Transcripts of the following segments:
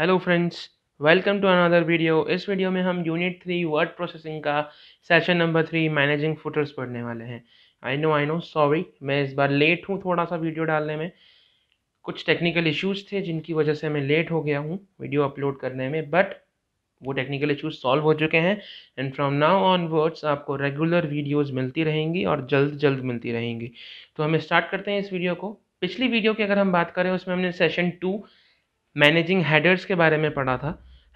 hello friends welcome to another video इस वीडियो में हम यूनिट थ्री वर्ड प्रोसेसिंग का session number three managing footers पढ़ने वाले हैं I know I know sorry मैं इस बार लेट हूँ थोड़ा सा वीडियो डालने में कुछ टेक्निकल इश्यूज थे जिनकी वजह से मैं लेट हो गया हूँ वीडियो अपलोड करने में बट वो टेक्निकल इश्यूज सॉल्व हो चुके हैं एंड फ्रॉम नाउ वर्ड्स आपको रेगुलर वीडियोज़ मिलती रहेंगी और जल्द जल्द मिलती रहेंगी तो हम स्टार्ट करते हैं इस वीडियो को पिछली वीडियो की अगर हम बात करें उसमें हमने सेशन टू मैनेजिंग हेडर्स के बारे में पढ़ा था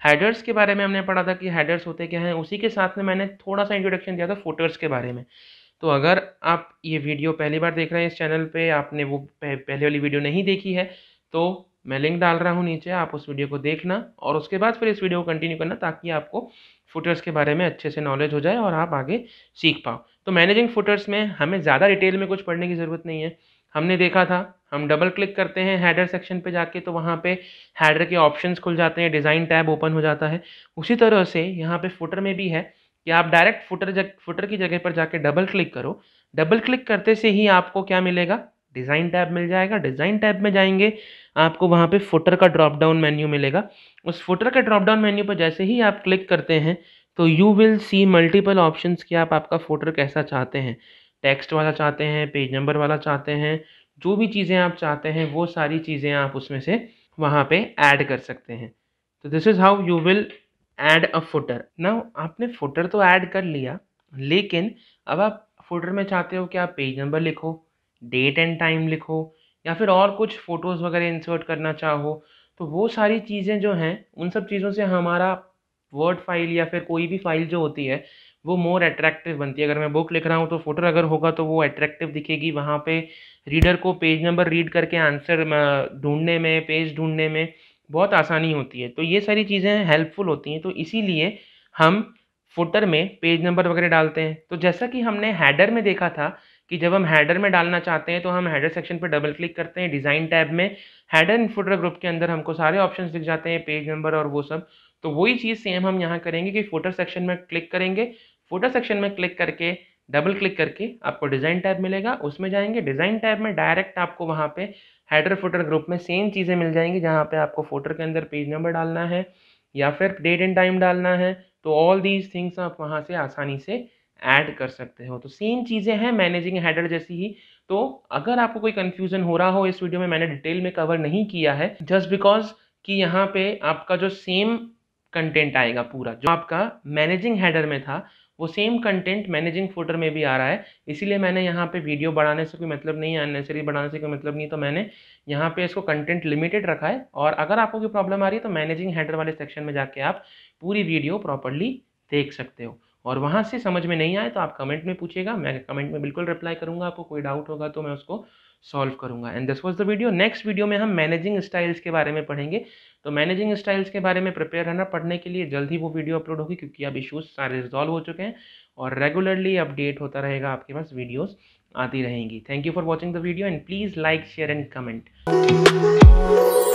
हेडर्स के बारे में हमने पढ़ा था कि हेडर्स होते क्या हैं उसी के साथ में मैंने थोड़ा सा इंट्रोडक्शन दिया था फोटर्स के बारे में तो अगर आप ये वीडियो पहली बार देख रहे हैं इस चैनल पे आपने वो पहले वाली वीडियो नहीं देखी है तो मैं लिंक डाल रहा हूँ नीचे आप उस वीडियो को देखना और उसके बाद फिर इस वीडियो को कंटिन्यू करना ताकि आपको फुटर्स के बारे में अच्छे से नॉलेज हो जाए और आप आगे सीख पाओ तो मैनेजिंग फुटर्स में हमें ज़्यादा डिटेल में कुछ पढ़ने की ज़रूरत नहीं है हमने देखा था हम डबल क्लिक करते हैं हेडर सेक्शन पे जाके तो वहाँ पे हेडर के ऑप्शंस खुल जाते हैं डिज़ाइन टैब ओपन हो जाता है उसी तरह से यहाँ पे फुटर में भी है कि आप डायरेक्ट फुटर जग फुटर की जगह पर जाके डबल क्लिक करो डबल क्लिक करते से ही आपको क्या मिलेगा डिज़ाइन टैब मिल जाएगा डिज़ाइन टैब में जाएंगे आपको वहाँ पर फुटर का ड्रॉप डाउन मेन्यू मिलेगा उस फुटर के ड्रॉप डाउन मेन्यू पर जैसे ही आप क्लिक करते हैं तो you will see multiple option कि आप आपका फोटर कैसा चाहते हैं टेक्स्ट वाला चाहते हैं पेज नंबर वाला चाहते हैं जो भी चीज़ें आप चाहते हैं वो सारी चीज़ें आप उसमें से वहाँ पे ऐड कर सकते हैं तो this is how you will add a footer ना आपने फुटर तो ऐड कर लिया लेकिन अब आप फुटर में चाहते हो कि आप पेज नंबर लिखो डेट एंड टाइम लिखो या फिर और कुछ फ़ोटोज़ वगैरह इंसर्ट करना चाहो तो वो सारी चीज़ें जो हैं उन सब चीज़ों से हमारा वर्ड फाइल या फिर कोई भी फाइल जो होती है वो मोर अट्रैक्टिव बनती है अगर मैं बुक लिख रहा हूँ तो फोटो अगर होगा तो वो अट्रैक्टिव दिखेगी वहाँ पे रीडर को पेज नंबर रीड करके आंसर ढूंढने में पेज ढूंढने में बहुत आसानी होती है तो ये सारी चीज़ें हेल्पफुल होती हैं तो इसीलिए हम फुटर में पेज नंबर वगैरह डालते हैं तो जैसा कि हमने हैडर में देखा था कि जब हम हैडर में डालना चाहते हैं तो हम हैडर सेक्शन पर डबल क्लिक करते हैं डिज़ाइन टैब में हैडर एंड फुटर ग्रुप के अंदर हमको सारे ऑप्शन दिख जाते हैं पेज नंबर और वो सब तो वही चीज़ सेम हम यहाँ करेंगे कि फोटर सेक्शन में क्लिक करेंगे फोटो सेक्शन में क्लिक करके डबल क्लिक करके आपको डिज़ाइन टैब मिलेगा उसमें जाएंगे डिज़ाइन टैब में डायरेक्ट आपको वहाँ पे हेडर फुटर ग्रुप में सेम चीज़ें मिल जाएंगी जहाँ पे आपको फोटो के अंदर पेज नंबर डालना है या फिर डेट एंड टाइम डालना है तो ऑल दीज थिंग्स आप वहाँ से आसानी से ऐड कर सकते हो तो सेम चीज़ें हैं मैनेजिंग हेडर जैसी ही तो अगर आपको कोई कन्फ्यूज़न हो रहा हो इस वीडियो में मैंने डिटेल में कवर नहीं किया है जस्ट बिकॉज कि यहाँ पे आपका जो सेम कंटेंट आएगा पूरा जो आपका मैनेजिंग हेडर में था वो सेम कंटेंट मैनेजिंग फोटर में भी आ रहा है इसीलिए मैंने यहाँ पे वीडियो बढ़ाने से कोई मतलब नहीं है अननेसरी बढ़ाने से कोई मतलब नहीं तो मैंने यहाँ पे इसको कंटेंट लिमिटेड रखा है और अगर आपको कोई प्रॉब्लम आ रही है तो मैनेजिंग हैडर वाले सेक्शन में जाके आप पूरी वीडियो प्रॉपरली देख सकते हो और वहाँ से समझ में नहीं आए तो आप कमेंट में पूछिएगा मैं कमेंट में बिल्कुल रिप्लाई करूँगा आपको कोई डाउट होगा तो मैं उसको सॉल्व करूँगा and this was the video next video में हम मैनेजिंग स्टाइल्स के बारे में पढ़ेंगे तो मैनेजिंग स्टाइल्स के बारे में प्रिपेयर रहना पढ़ने के लिए जल्द ही वो वीडियो अपलोड होगी क्योंकि अब इशूज़ सारे रिजॉल्व हो चुके हैं और रेगुलरली अपडेट होता रहेगा आपके पास वीडियोज़ आती रहेंगी thank you for watching the video and please like share and comment